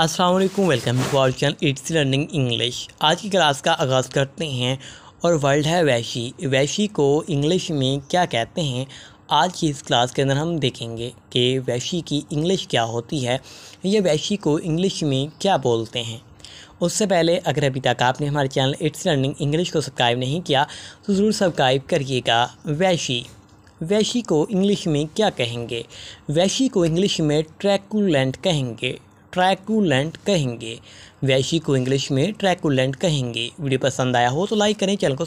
Aslam welcome to our channel it's learning English आज की class का आगाज़ करते हैं और वर्ल्ड है वैशी वैशी को इंग्लिश में क्या कहते हैं आज की इस क्लास के अंदर हम देखेंगे कि वैशी की इंग्लिश क्या होती है या वैशी को इंग्लिश में क्या बोलते हैं उससे पहले अगर अभी तक आपने हमारे चैनल इट्स लर्निंग इंग्लिश को सब्सक्राइब नहीं किया तो ज़रूर सब्सक्राइब करिएगा वैशी वैशी को इंग्लिश में क्या कहेंगे वैशी को इंग्लिश में ट्रैकुलेंट कहेंगे ट्रैकुलेंट कहेंगे वैशी को इंग्लिश में ट्रैकुलेंट कहेंगे वीडियो पसंद आया हो तो लाइक करें चैनल को